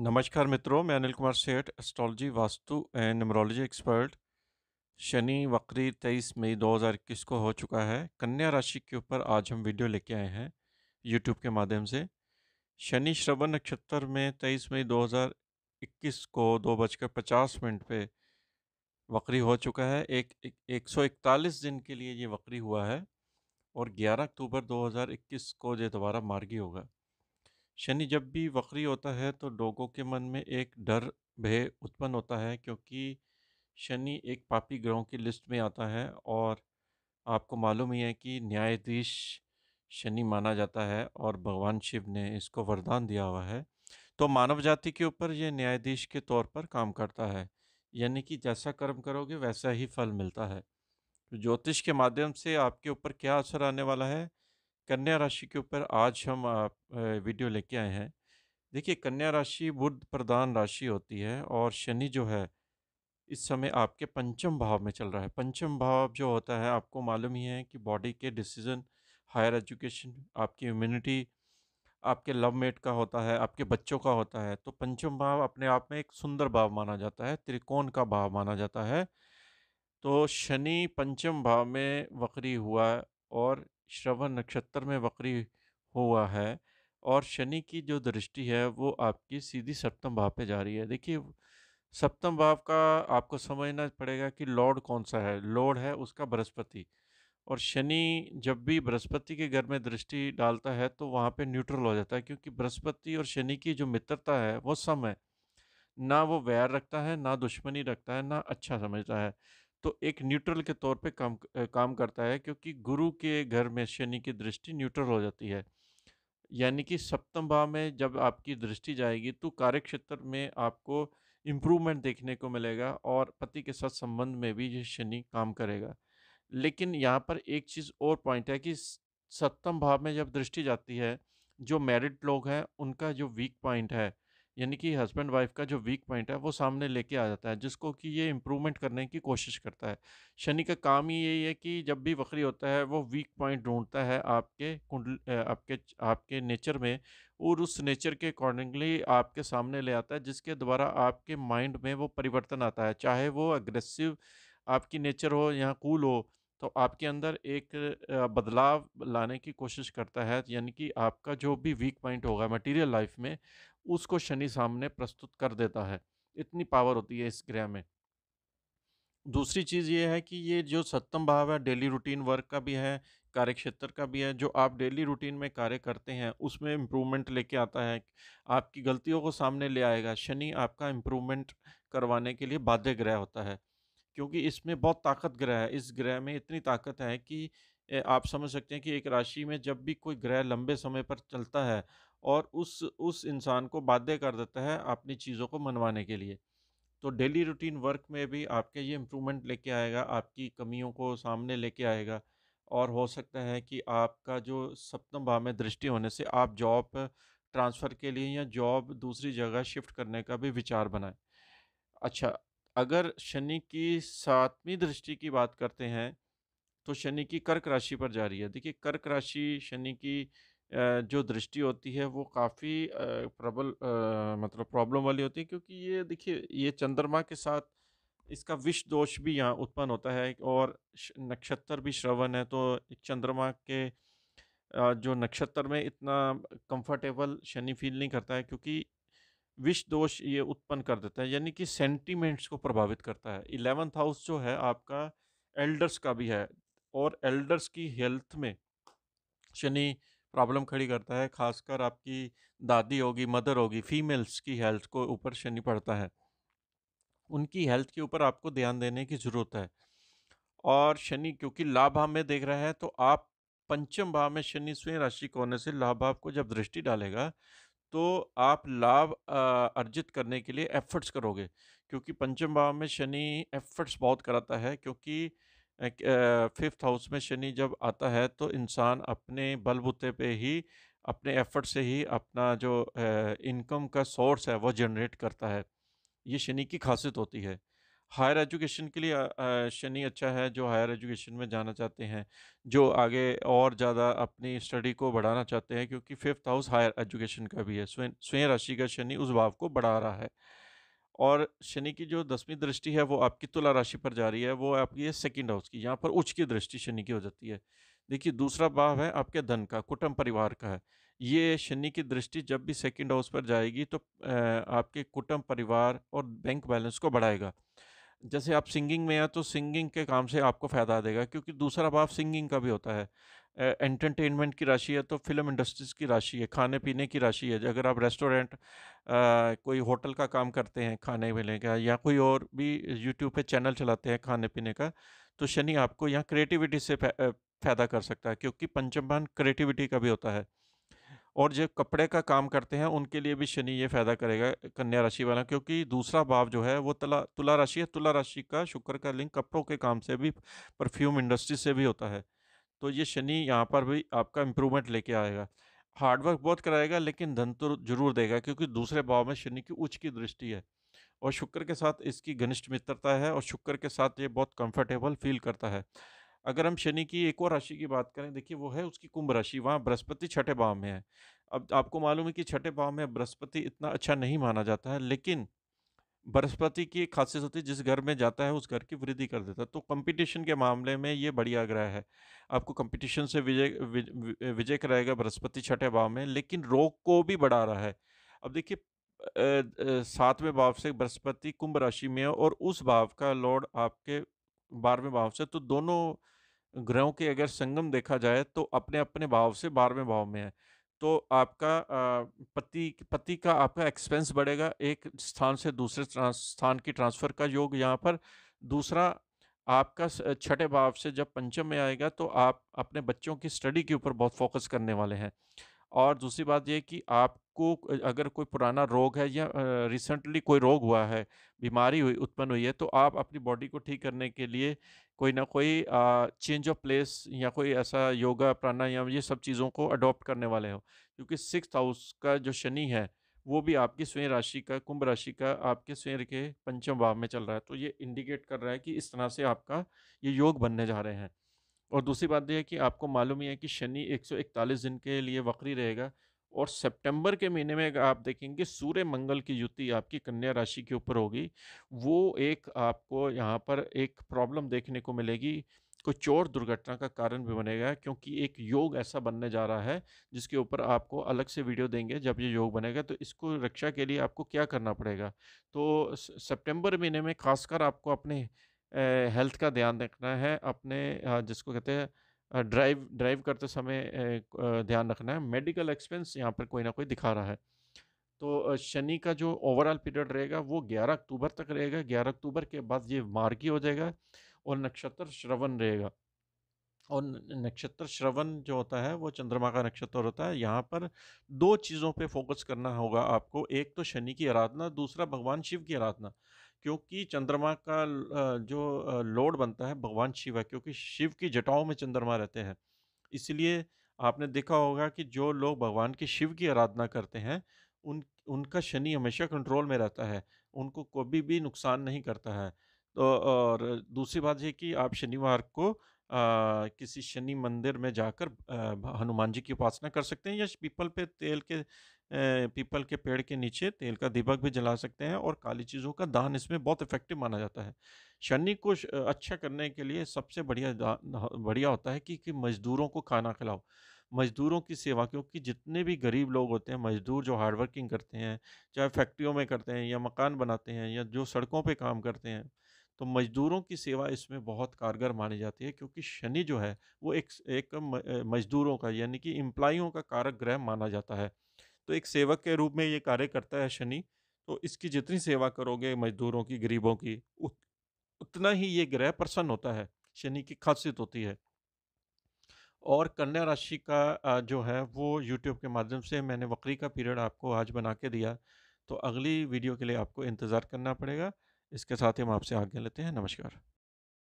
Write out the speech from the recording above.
नमस्कार मित्रों मैं Anil Kumar Seth astrology vastu and numerology expert Shani वक्री 23 मई 2021 को हो चुका है कन्या राशि के ऊपर आज हम वीडियो लेके आए हैं यूट्यूब के माध्यम से शनि श्रवण नक्षत्र में 23 मई 2021 को दो बजकर पचास मिनट पर वक्री हो चुका है एक एक सौ इकतालीस दिन के लिए ये वक्री हुआ है और ग्यारह अक्टूबर 2021 को ये दोबारा मार्गी होगा शनि जब भी वक्री होता है तो लोगों के मन में एक डर भय उत्पन्न होता है क्योंकि शनि एक पापी ग्रहों की लिस्ट में आता है और आपको मालूम ही है कि न्यायाधीश शनि माना जाता है और भगवान शिव ने इसको वरदान दिया हुआ है तो मानव जाति के ऊपर ये न्यायाधीश के तौर पर काम करता है यानी कि जैसा कर्म करोगे वैसा ही फल मिलता है तो ज्योतिष के माध्यम से आपके ऊपर क्या असर आने वाला है कन्या राशि के ऊपर आज हम आप, वीडियो लेके आए हैं देखिए कन्या राशि बुद्ध प्रधान राशि होती है और शनि जो है इस समय आपके पंचम भाव में चल रहा है पंचम भाव जो होता है आपको मालूम ही है कि बॉडी के डिसीजन हायर एजुकेशन आपकी इम्यूनिटी आपके लव मेट का होता है आपके बच्चों का होता है तो पंचम भाव अपने आप में एक सुंदर भाव माना जाता है त्रिकोण का भाव माना जाता है तो शनि पंचम भाव में वक्री हुआ और श्रवण नक्षत्र में वक्री हुआ है और शनि की जो दृष्टि है वो आपकी सीधी सप्तम भाव पे जा रही है देखिए सप्तम भाव का आपको समझना पड़ेगा कि लॉर्ड कौन सा है लॉर्ड है उसका बृहस्पति और शनि जब भी बृहस्पति के घर में दृष्टि डालता है तो वहाँ पे न्यूट्रल हो जाता है क्योंकि बृहस्पति और शनि की जो मित्रता है वो सम है ना वो वैर रखता है ना दुश्मनी रखता है ना अच्छा समझता है तो एक न्यूट्रल के तौर पे काम काम करता है क्योंकि गुरु के घर में शनि की दृष्टि न्यूट्रल हो जाती है यानी कि सप्तम भाव में जब आपकी दृष्टि जाएगी तो कार्यक्षेत्र में आपको इम्प्रूवमेंट देखने को मिलेगा और पति के साथ संबंध में भी ये शनि काम करेगा लेकिन यहाँ पर एक चीज़ और पॉइंट है कि सप्तम भाव में जब दृष्टि जाती है जो मैरिड लोग हैं उनका जो वीक पॉइंट है यानी कि हस्बैंड वाइफ का जो वीक पॉइंट है वो सामने लेके आ जाता है जिसको कि ये इम्प्रूवमेंट करने की कोशिश करता है शनि का काम ही यही है कि जब भी बकरी होता है वो वीक पॉइंट ढूंढता है आपके कुंडल आपके आपके नेचर में और उस नेचर के अकॉर्डिंगली आपके सामने ले आता है जिसके द्वारा आपके माइंड में वो परिवर्तन आता है चाहे वो अग्रेसिव आपकी नेचर हो या कूल हो तो आपके अंदर एक बदलाव लाने की कोशिश करता है यानी कि आपका जो भी वीक पॉइंट होगा मटेरियल लाइफ में उसको शनि सामने प्रस्तुत कर देता है इतनी पावर होती है इस ग्रह में दूसरी चीज़ ये है कि ये जो सप्तम भाव है डेली रूटीन वर्क का भी है कार्यक्षेत्र का भी है जो आप डेली रूटीन में कार्य करते हैं उसमें इम्प्रूवमेंट लेके आता है आपकी गलतियों को सामने ले आएगा शनि आपका इम्प्रूवमेंट करवाने के लिए बाध्य ग्रह होता है क्योंकि इसमें बहुत ताकत ग्रह है इस ग्रह में इतनी ताकत है कि आप समझ सकते हैं कि एक राशि में जब भी कोई ग्रह लंबे समय पर चलता है और उस उस इंसान को बाध्य कर देता है अपनी चीज़ों को मनवाने के लिए तो डेली रूटीन वर्क में भी आपके ये इम्प्रूवमेंट लेके आएगा आपकी कमियों को सामने लेके आएगा और हो सकता है कि आपका जो सप्तम भाव में दृष्टि होने से आप जॉब ट्रांसफ़र के लिए या जॉब दूसरी जगह शिफ्ट करने का भी विचार बनाएं अच्छा अगर शनि की सातवीं दृष्टि की बात करते हैं तो शनि की कर्क राशि पर जा रही है देखिए कर्क राशि शनि की जो दृष्टि होती है वो काफ़ी प्रबल मतलब प्रॉब्लम वाली होती है क्योंकि ये देखिए ये चंद्रमा के साथ इसका विष दोष भी यहाँ उत्पन्न होता है और नक्षत्र भी श्रवण है तो चंद्रमा के जो नक्षत्र में इतना कंफर्टेबल शनि फील नहीं करता है क्योंकि विष दोष ये उत्पन्न कर देता है यानी कि सेंटीमेंट्स को प्रभावित करता है इलेवंथ हाउस जो है आपका एल्डर्स का भी है और एल्डर्स की हेल्थ में शनि प्रॉब्लम खड़ी करता है खासकर आपकी दादी होगी मदर होगी फीमेल्स की हेल्थ को ऊपर शनि पड़ता है उनकी हेल्थ के ऊपर आपको ध्यान देने की ज़रूरत है और शनि क्योंकि लाभ भाव में देख रहा है तो आप पंचम भाव में शनि स्वयं राशि को होने से लाभ भाव को जब दृष्टि डालेगा तो आप लाभ अर्जित करने के लिए एफर्ट्स करोगे क्योंकि पंचम भाव में शनि एफर्ट्स बहुत कराता है क्योंकि फिफ्थ हाउस में शनि जब आता है तो इंसान अपने बलबूते पे ही अपने एफर्ट से ही अपना जो इनकम का सोर्स है वो जनरेट करता है ये शनि की खासियत होती है हायर एजुकेशन के लिए शनि अच्छा है जो हायर एजुकेशन में जाना चाहते हैं जो आगे और ज़्यादा अपनी स्टडी को बढ़ाना चाहते हैं क्योंकि फिफ्थ हाउस हायर एजुकेशन का भी है स्वयं स्वयं राशि का शनि उस भाव को बढ़ा रहा है और शनि की जो दसवीं दृष्टि है वो आपकी तुला राशि पर जा रही है वो आपकी है सेकेंड हाउस की यहाँ पर उच्च की दृष्टि शनि की हो जाती है देखिए दूसरा भाव है आपके धन का कुटुंब परिवार का है ये शनि की दृष्टि जब भी सेकेंड हाउस पर जाएगी तो आपके कुटुंब परिवार और बैंक बैलेंस को बढ़ाएगा जैसे आप सिंगिंग में हैं तो सिंगिंग के काम से आपको फ़ायदा देगा क्योंकि दूसरा भाव सिंगिंग का भी होता है एंटरटेनमेंट की राशि है तो फिल्म इंडस्ट्रीज़ की राशि है खाने पीने की राशि है अगर आप रेस्टोरेंट कोई होटल का काम करते हैं खाने पीने का या कोई और भी यूट्यूब पे चैनल चलाते हैं खाने पीने का तो शनि आपको यहाँ क्रिएटिविटी से फ़ायदा कर सकता है क्योंकि पंचम भान क्रिएटिविटी का भी होता है और जो कपड़े का काम करते हैं उनके लिए भी शनि ये फ़ायदा करेगा कन्या राशि वाला क्योंकि दूसरा भाव जो है वो तला तुला राशि है तुला राशि का शुक्र का लिंक कपड़ों के काम से भी परफ्यूम इंडस्ट्री से भी होता है तो ये शनि यहाँ पर भी आपका इम्प्रूवमेंट लेके आएगा हार्डवर्क बहुत कराएगा लेकिन धन तो जरूर देगा क्योंकि दूसरे भाव में शनि की उच्च की दृष्टि है और शुक्र के साथ इसकी घनिष्ठ मित्रता है और शुक्र के साथ ये बहुत कंफर्टेबल फील करता है अगर हम शनि की एक और राशि की बात करें देखिए वो है उसकी कुंभ राशि वहाँ बृहस्पति छठे भाव में है अब आपको मालूम है कि छठे भाव में बृहस्पति इतना अच्छा नहीं माना जाता है लेकिन बृहस्पति की एक खासियत होती है जिस घर में जाता है उस घर की वृद्धि कर देता है तो कंपटीशन के मामले में ये बढ़िया ग्रह है आपको कंपटीशन से विजय विजय कराएगा बृहस्पति छठे भाव में लेकिन रोग को भी बढ़ा रहा है अब देखिए सातवें भाव से बृहस्पति कुंभ राशि में है और उस भाव का लॉर्ड आपके बारहवें भाव से तो दोनों ग्रहों के अगर संगम देखा जाए तो अपने अपने भाव से बारहवें भाव में है तो आपका पति पति का आपका एक्सपेंस बढ़ेगा एक स्थान से दूसरे स्थान की ट्रांसफ़र का योग यहाँ पर दूसरा आपका छठे भाव से जब पंचम में आएगा तो आप अपने बच्चों की स्टडी के ऊपर बहुत फोकस करने वाले हैं और दूसरी बात यह कि आप आपको अगर कोई पुराना रोग है या रिसेंटली कोई रोग हुआ है बीमारी हुई उत्पन्न हुई है तो आप अपनी बॉडी को ठीक करने के लिए कोई ना कोई चेंज ऑफ प्लेस या कोई ऐसा योगा प्राणायाम ये सब चीज़ों को अडॉप्ट करने वाले हो क्योंकि सिक्स हाउस का जो शनि है वो भी आपकी स्वयं राशि का कुंभ राशि का आपके स्वयं के पंचम भाव में चल रहा है तो ये इंडिकेट कर रहा है कि इस तरह से आपका ये योग बनने जा रहे हैं और दूसरी बात यह है कि आपको मालूम ही है कि शनि 141 दिन के लिए वक्री रहेगा और सितंबर के महीने में आप देखेंगे सूर्य मंगल की युति आपकी कन्या राशि के ऊपर होगी वो एक आपको यहाँ पर एक प्रॉब्लम देखने को मिलेगी कोई चोर दुर्घटना का कारण भी बनेगा क्योंकि एक योग ऐसा बनने जा रहा है जिसके ऊपर आपको अलग से वीडियो देंगे जब ये योग बनेगा तो इसको रक्षा के लिए आपको क्या करना पड़ेगा तो सितंबर महीने में खासकर आपको अपने हेल्थ का ध्यान रखना है अपने जिसको कहते हैं ड्राइव ड्राइव करते समय ध्यान रखना है मेडिकल एक्सपेंस यहाँ पर कोई ना कोई दिखा रहा है तो शनि का जो ओवरऑल पीरियड रहेगा वो 11 अक्टूबर तक रहेगा 11 अक्टूबर के बाद ये मार्गी हो जाएगा और नक्षत्र श्रवण रहेगा और नक्षत्र श्रवण जो होता है वो चंद्रमा का नक्षत्र होता है यहाँ पर दो चीज़ों पे फोकस करना होगा आपको एक तो शनि की आराधना दूसरा भगवान शिव की आराधना क्योंकि चंद्रमा का जो लोड बनता है भगवान शिव है क्योंकि शिव की जटाओं में चंद्रमा रहते हैं इसलिए आपने देखा होगा कि जो लोग भगवान के शिव की आराधना करते हैं उन उनका शनि हमेशा कंट्रोल में रहता है उनको कभी भी नुकसान नहीं करता है तो और दूसरी बात यह कि आप शनिवार को किसी शनि मंदिर में जाकर हनुमान जी की उपासना कर सकते हैं या पीपल पे तेल के पीपल के पेड़ के नीचे तेल का दीपक भी जला सकते हैं और काली चीज़ों का दान इसमें बहुत इफेक्टिव माना जाता है शनि को अच्छा करने के लिए सबसे बढ़िया बढ़िया होता है कि, कि मजदूरों को खाना खिलाओ मजदूरों की सेवा क्योंकि जितने भी गरीब लोग होते हैं मजदूर जो हार्ड वर्किंग करते हैं चाहे फैक्ट्रियों में करते हैं या मकान बनाते हैं या जो सड़कों पर काम करते हैं तो मजदूरों की सेवा इसमें बहुत कारगर मानी जाती है क्योंकि शनि जो है वो एक एक मजदूरों का यानी कि इम्प्लाइयों का कारक ग्रह माना जाता है तो एक सेवक के रूप में ये कार्य करता है शनि तो इसकी जितनी सेवा करोगे मजदूरों की गरीबों की उत, उतना ही ये ग्रह प्रसन्न होता है शनि की खासियत होती है और कन्या राशि का जो है वो यूट्यूब के माध्यम से मैंने वक्री का पीरियड आपको आज बना के दिया तो अगली वीडियो के लिए आपको इंतज़ार करना पड़ेगा इसके साथ ही हम आपसे आज्ञा लेते हैं नमस्कार